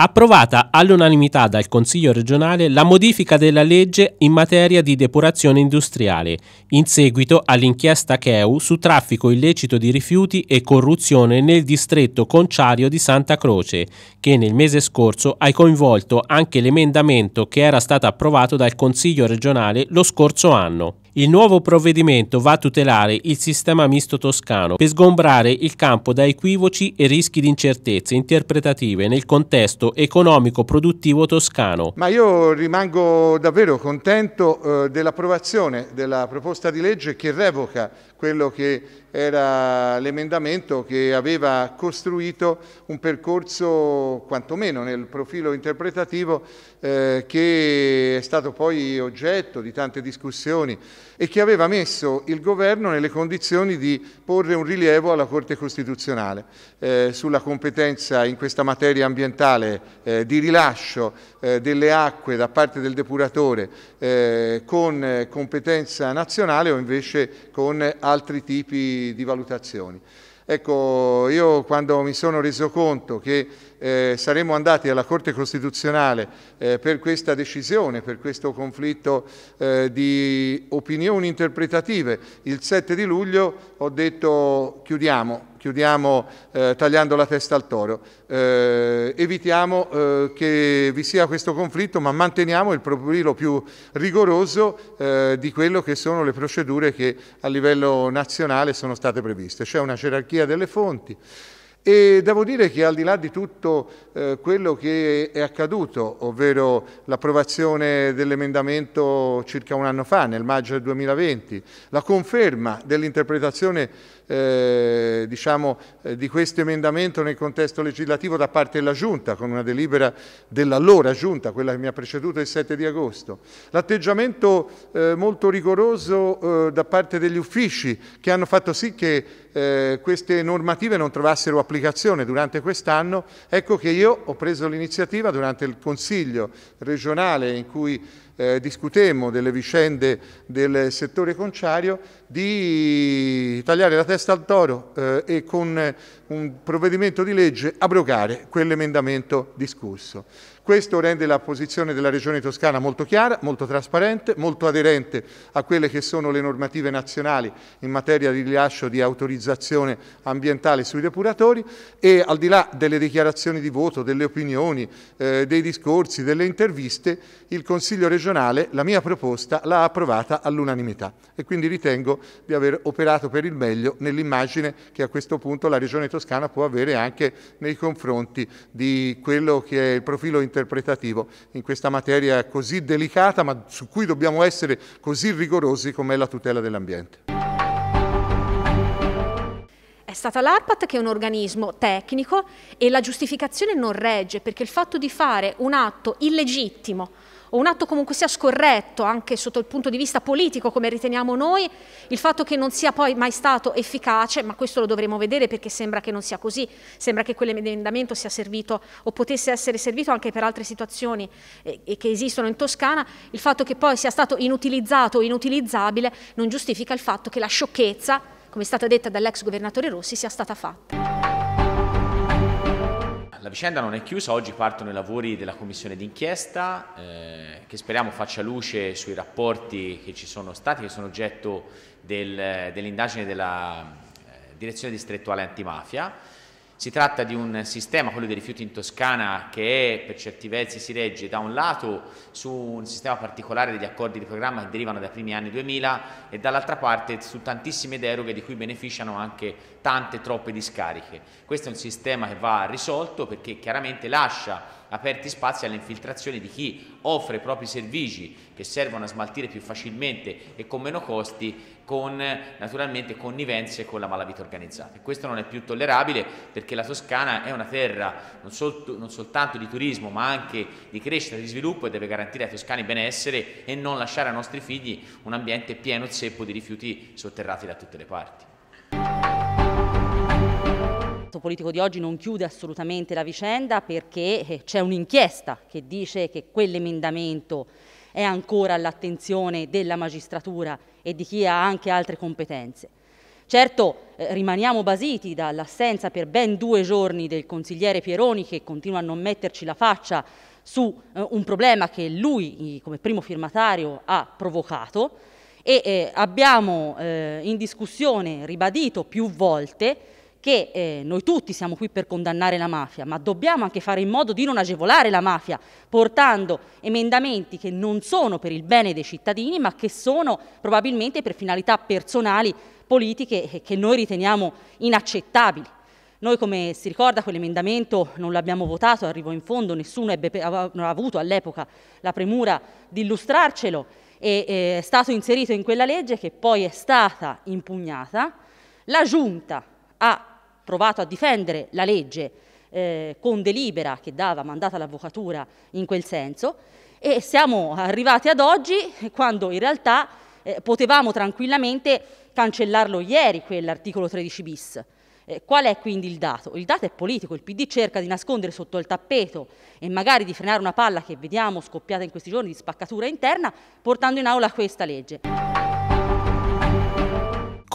approvata all'unanimità dal Consiglio regionale la modifica della legge in materia di depurazione industriale, in seguito all'inchiesta CEU su traffico illecito di rifiuti e corruzione nel distretto conciario di Santa Croce, che nel mese scorso ha coinvolto anche l'emendamento che era stato approvato dal Consiglio regionale lo scorso anno. Il nuovo provvedimento va a tutelare il sistema misto toscano per sgombrare il campo da equivoci e rischi di incertezze interpretative nel contesto economico-produttivo toscano. Ma io rimango davvero contento eh, dell'approvazione della proposta di legge che revoca quello che era l'emendamento che aveva costruito un percorso quantomeno nel profilo interpretativo eh, che è stato poi oggetto di tante discussioni e che aveva messo il governo nelle condizioni di porre un rilievo alla Corte Costituzionale eh, sulla competenza in questa materia ambientale eh, di rilascio eh, delle acque da parte del depuratore eh, con competenza nazionale o invece con altri tipi di valutazioni. Ecco, io quando mi sono reso conto che eh, saremmo andati alla Corte Costituzionale eh, per questa decisione, per questo conflitto eh, di opinioni interpretative. Il 7 di luglio ho detto chiudiamo, chiudiamo eh, tagliando la testa al toro, eh, evitiamo eh, che vi sia questo conflitto ma manteniamo il profilo più rigoroso di quello che sono le procedure che a livello nazionale sono state previste. C'è una gerarchia delle fonti. E devo dire che al di là di tutto eh, quello che è accaduto, ovvero l'approvazione dell'emendamento circa un anno fa, nel maggio del 2020, la conferma dell'interpretazione eh, diciamo, eh, di questo emendamento nel contesto legislativo da parte della Giunta, con una delibera dell'allora Giunta, quella che mi ha preceduto il 7 di agosto, l'atteggiamento eh, molto rigoroso eh, da parte degli uffici che hanno fatto sì che eh, queste normative non trovassero applicazione durante quest'anno, ecco che io ho preso l'iniziativa durante il Consiglio regionale in cui eh, discutemmo delle vicende del settore conciario, di tagliare la testa al toro eh, e con eh, un provvedimento di legge abrogare quell'emendamento discusso. Questo rende la posizione della Regione Toscana molto chiara, molto trasparente, molto aderente a quelle che sono le normative nazionali in materia di rilascio di autorizzazione ambientale sui depuratori e al di là delle dichiarazioni di voto, delle opinioni, eh, dei discorsi, delle interviste, il Consiglio regionale regionale la mia proposta l'ha approvata all'unanimità e quindi ritengo di aver operato per il meglio nell'immagine che a questo punto la regione toscana può avere anche nei confronti di quello che è il profilo interpretativo in questa materia così delicata ma su cui dobbiamo essere così rigorosi come è la tutela dell'ambiente. È stata l'ARPAT che è un organismo tecnico e la giustificazione non regge perché il fatto di fare un atto illegittimo o un atto comunque sia scorretto anche sotto il punto di vista politico come riteniamo noi, il fatto che non sia poi mai stato efficace, ma questo lo dovremo vedere perché sembra che non sia così, sembra che quell'emendamento sia servito o potesse essere servito anche per altre situazioni eh, che esistono in Toscana, il fatto che poi sia stato inutilizzato o inutilizzabile non giustifica il fatto che la sciocchezza, come è stata detta dall'ex governatore Rossi, sia stata fatta. La vicenda non è chiusa, oggi partono i lavori della commissione d'inchiesta eh, che speriamo faccia luce sui rapporti che ci sono stati, che sono oggetto del, dell'indagine della eh, direzione distrettuale antimafia. Si tratta di un sistema, quello dei rifiuti in Toscana, che è, per certi versi si regge da un lato su un sistema particolare degli accordi di programma che derivano dai primi anni 2000 e dall'altra parte su tantissime deroghe di cui beneficiano anche tante troppe discariche. Questo è un sistema che va risolto perché chiaramente lascia aperti spazi alle infiltrazioni di chi offre i propri servizi che servono a smaltire più facilmente e con meno costi con naturalmente connivenze con la malavita organizzata. Questo non è più tollerabile perché la Toscana è una terra non, sol non, soltanto di turismo ma anche di crescita, e di sviluppo e deve garantire ai toscani benessere e non lasciare ai nostri figli un ambiente pieno zeppo di rifiuti sotterrati da tutte le parti. Il politico di oggi non chiude assolutamente la vicenda perché eh, c'è un'inchiesta che dice che quell'emendamento è ancora all'attenzione della magistratura e di chi ha anche altre competenze. Certo, eh, rimaniamo basiti dall'assenza per ben due giorni del consigliere Pieroni che continua a non metterci la faccia su eh, un problema che lui come primo firmatario ha provocato e eh, abbiamo eh, in discussione ribadito più volte che eh, noi tutti siamo qui per condannare la mafia, ma dobbiamo anche fare in modo di non agevolare la mafia, portando emendamenti che non sono per il bene dei cittadini, ma che sono probabilmente per finalità personali, politiche, che noi riteniamo inaccettabili. Noi, come si ricorda, quell'emendamento non l'abbiamo votato, arrivò in fondo, nessuno ebbe, non ha avuto all'epoca la premura di illustrarcelo, e eh, è stato inserito in quella legge che poi è stata impugnata. La Giunta ha provato a difendere la legge eh, con delibera che dava mandata all'avvocatura in quel senso e siamo arrivati ad oggi quando in realtà eh, potevamo tranquillamente cancellarlo ieri quell'articolo 13 bis. Eh, qual è quindi il dato? Il dato è politico, il PD cerca di nascondere sotto il tappeto e magari di frenare una palla che vediamo scoppiata in questi giorni di spaccatura interna portando in aula questa legge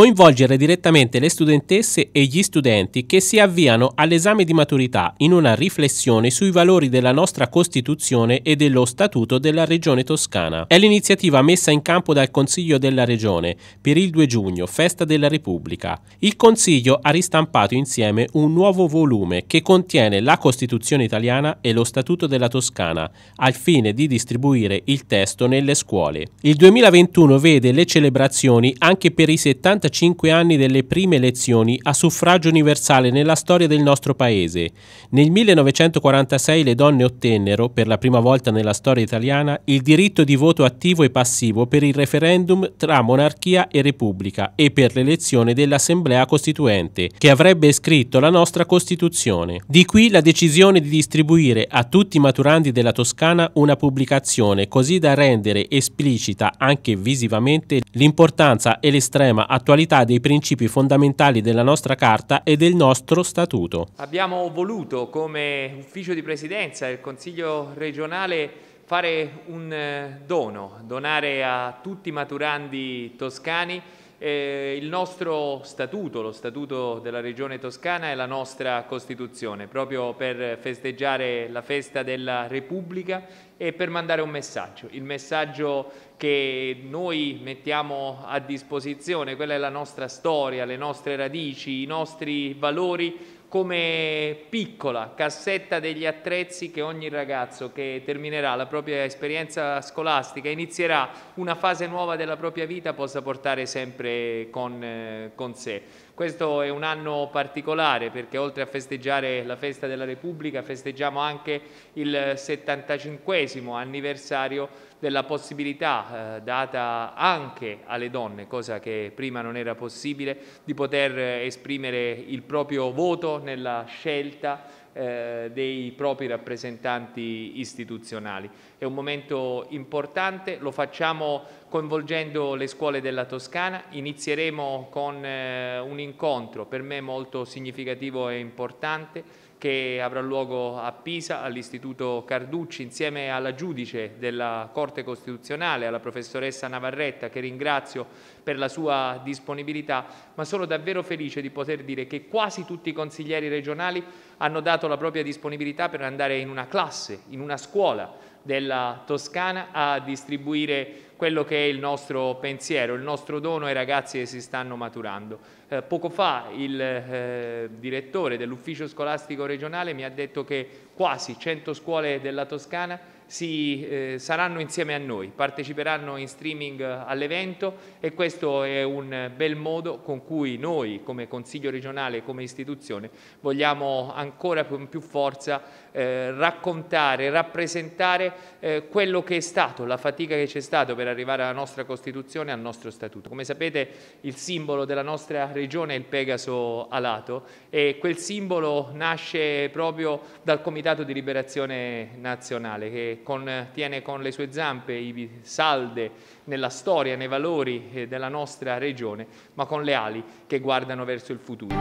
coinvolgere direttamente le studentesse e gli studenti che si avviano all'esame di maturità in una riflessione sui valori della nostra Costituzione e dello Statuto della Regione Toscana. È l'iniziativa messa in campo dal Consiglio della Regione per il 2 giugno, Festa della Repubblica. Il Consiglio ha ristampato insieme un nuovo volume che contiene la Costituzione italiana e lo Statuto della Toscana, al fine di distribuire il testo nelle scuole. Il 2021 vede le celebrazioni anche per i 70 75 anni delle prime elezioni a suffragio universale nella storia del nostro paese. Nel 1946 le donne ottennero, per la prima volta nella storia italiana, il diritto di voto attivo e passivo per il referendum tra monarchia e repubblica e per l'elezione dell'Assemblea Costituente, che avrebbe scritto la nostra Costituzione. Di qui la decisione di distribuire a tutti i maturandi della Toscana una pubblicazione così da rendere esplicita anche visivamente l'importanza e l'estrema attualità l'attualità dei principi fondamentali della nostra Carta e del nostro Statuto. Abbiamo voluto come Ufficio di Presidenza e il Consiglio regionale fare un eh, dono, donare a tutti i maturandi toscani eh, il nostro statuto, lo statuto della Regione Toscana e la nostra Costituzione, proprio per festeggiare la festa della Repubblica e per mandare un messaggio, il messaggio che noi mettiamo a disposizione, quella è la nostra storia, le nostre radici, i nostri valori come piccola cassetta degli attrezzi che ogni ragazzo che terminerà la propria esperienza scolastica, inizierà una fase nuova della propria vita, possa portare sempre con, eh, con sé. Questo è un anno particolare perché oltre a festeggiare la festa della Repubblica festeggiamo anche il 75 anniversario della possibilità eh, data anche alle donne, cosa che prima non era possibile, di poter eh, esprimere il proprio voto nella scelta eh, dei propri rappresentanti istituzionali. È un momento importante, lo facciamo coinvolgendo le scuole della Toscana, inizieremo con eh, un incontro per me molto significativo e importante che avrà luogo a Pisa all'Istituto Carducci insieme alla giudice della Corte Costituzionale, alla professoressa Navarretta che ringrazio per la sua disponibilità, ma sono davvero felice di poter dire che quasi tutti i consiglieri regionali hanno dato la propria disponibilità per andare in una classe, in una scuola della Toscana a distribuire quello che è il nostro pensiero, il nostro dono ai ragazzi che si stanno maturando. Eh, poco fa il eh, direttore dell'ufficio scolastico regionale mi ha detto che quasi 100 scuole della Toscana si, eh, saranno insieme a noi, parteciperanno in streaming all'evento e questo è un bel modo con cui noi come Consiglio regionale, come istituzione, vogliamo ancora con più forza eh, raccontare, rappresentare eh, quello che è stato, la fatica che c'è stata per arrivare alla nostra Costituzione, al nostro Statuto. Come sapete il simbolo della nostra regione è il Pegaso alato e quel simbolo nasce proprio dal Comitato di Liberazione Nazionale che che contiene con le sue zampe i salde nella storia, nei valori eh, della nostra regione, ma con le ali che guardano verso il futuro.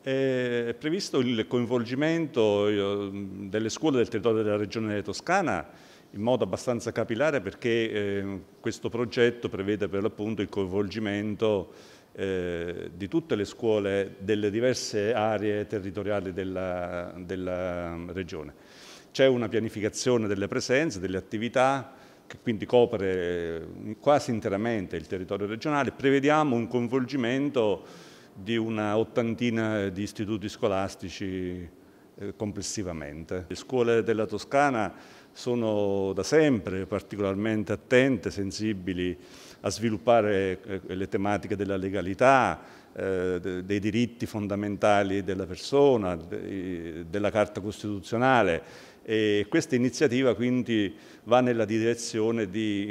È previsto il coinvolgimento eh, delle scuole del territorio della regione toscana in modo abbastanza capillare perché eh, questo progetto prevede per l'appunto il coinvolgimento eh, di tutte le scuole delle diverse aree territoriali della, della regione. C'è una pianificazione delle presenze, delle attività, che quindi copre eh, quasi interamente il territorio regionale. Prevediamo un coinvolgimento di una ottantina di istituti scolastici eh, complessivamente. Le scuole della Toscana sono da sempre particolarmente attente, sensibili a sviluppare eh, le tematiche della legalità, eh, dei diritti fondamentali della persona, della Carta Costituzionale e questa iniziativa quindi va nella direzione di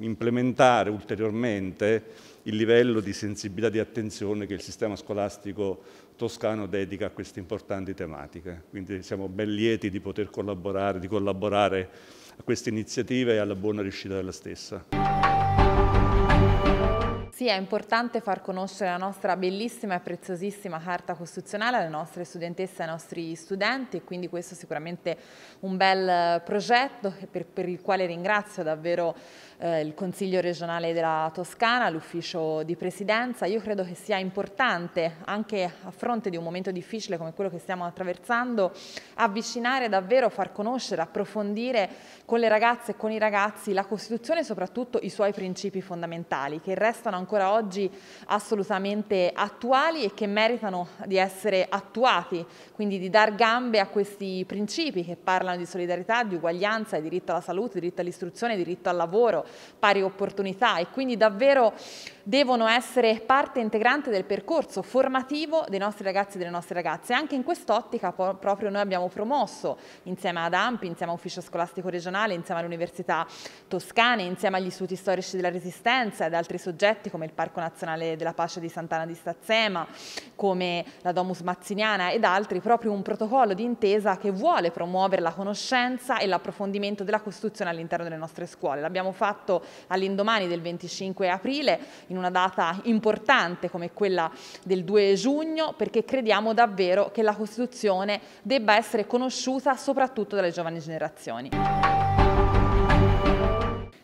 implementare ulteriormente il livello di sensibilità e di attenzione che il sistema scolastico toscano dedica a queste importanti tematiche. Quindi siamo ben lieti di poter collaborare, di collaborare a queste iniziative e alla buona riuscita della stessa. Sì, è importante far conoscere la nostra bellissima e preziosissima Carta Costituzionale alle nostre studentesse e ai nostri studenti e quindi questo è sicuramente un bel eh, progetto per, per il quale ringrazio davvero eh, il Consiglio regionale della Toscana, l'ufficio di presidenza. Io credo che sia importante, anche a fronte di un momento difficile come quello che stiamo attraversando, avvicinare davvero, far conoscere, approfondire con le ragazze e con i ragazzi la Costituzione e soprattutto i suoi principi fondamentali che restano ancora ancora oggi assolutamente attuali e che meritano di essere attuati, quindi di dar gambe a questi principi che parlano di solidarietà, di uguaglianza, di diritto alla salute, diritto all'istruzione, diritto al lavoro, pari opportunità e quindi davvero devono essere parte integrante del percorso formativo dei nostri ragazzi e delle nostre ragazze. Anche in quest'ottica proprio noi abbiamo promosso insieme ad AMPI, insieme all'Ufficio Scolastico Regionale, insieme all'Università Toscane, insieme agli Istituti Storici della Resistenza ed altri soggetti come il Parco Nazionale della Pace di Sant'Anna di Stazzema, come la Domus Mazziniana ed altri, proprio un protocollo di intesa che vuole promuovere la conoscenza e l'approfondimento della Costituzione all'interno delle nostre scuole. L'abbiamo fatto all'indomani del 25 aprile in in una data importante come quella del 2 giugno perché crediamo davvero che la Costituzione debba essere conosciuta soprattutto dalle giovani generazioni.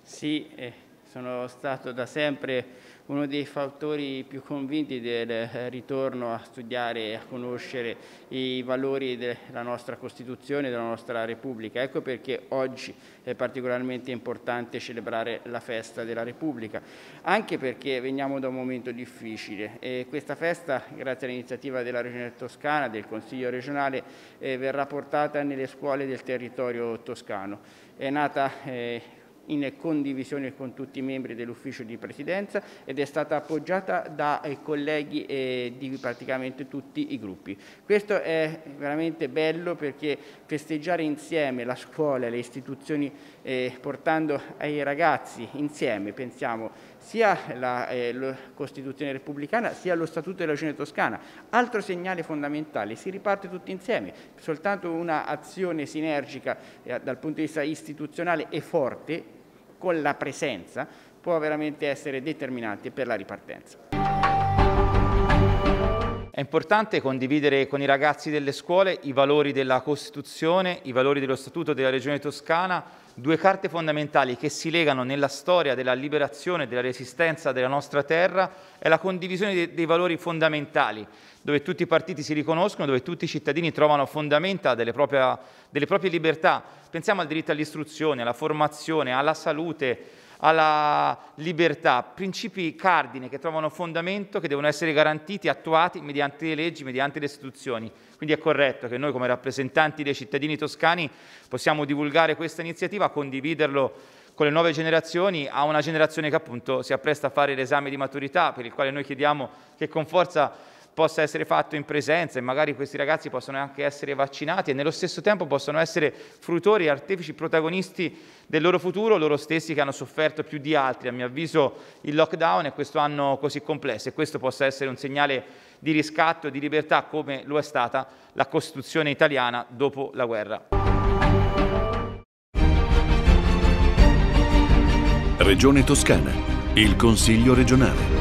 Sì, eh sono stato da sempre uno dei fattori più convinti del ritorno a studiare e a conoscere i valori della nostra Costituzione della nostra Repubblica. Ecco perché oggi è particolarmente importante celebrare la festa della Repubblica, anche perché veniamo da un momento difficile e questa festa, grazie all'iniziativa della Regione Toscana, del Consiglio regionale, eh, verrà portata nelle scuole del territorio toscano. È nata eh, in condivisione con tutti i membri dell'ufficio di presidenza ed è stata appoggiata dai eh, colleghi eh, di praticamente tutti i gruppi. Questo è veramente bello perché festeggiare insieme la scuola e le istituzioni eh, portando ai ragazzi insieme, pensiamo, sia la, eh, Costituzione repubblicana sia lo Statuto della Regione Toscana. Altro segnale fondamentale, si riparte tutti insieme, soltanto un'azione sinergica eh, dal punto di vista istituzionale e forte con la presenza può veramente essere determinante per la ripartenza. È importante condividere con i ragazzi delle scuole i valori della Costituzione, i valori dello Statuto della Regione Toscana, due carte fondamentali che si legano nella storia della liberazione e della resistenza della nostra terra è la condivisione dei, dei, valori fondamentali, dove tutti i partiti si riconoscono, dove tutti i cittadini trovano fondamenta delle, propria, delle proprie libertà. Pensiamo al diritto all'istruzione, alla formazione, alla salute, alla libertà, principi cardine che trovano fondamento, che devono essere garantiti, attuati mediante le leggi, mediante le istituzioni. Quindi è corretto che noi come rappresentanti dei cittadini toscani possiamo divulgare questa iniziativa, condividerlo con le nuove generazioni, a una generazione che appunto si appresta a fare l'esame di maturità, per il quale noi chiediamo che con forza possa essere fatto in presenza e magari questi ragazzi possono anche essere vaccinati e nello stesso tempo possono essere fruitori, artefici, protagonisti del loro futuro, loro stessi che hanno sofferto più di altri, a mio avviso, il lockdown e questo anno così complesso e questo possa essere un segnale di riscatto e di libertà come lo è stata la Costituzione italiana dopo la guerra. Regione Toscana, il Consiglio regionale.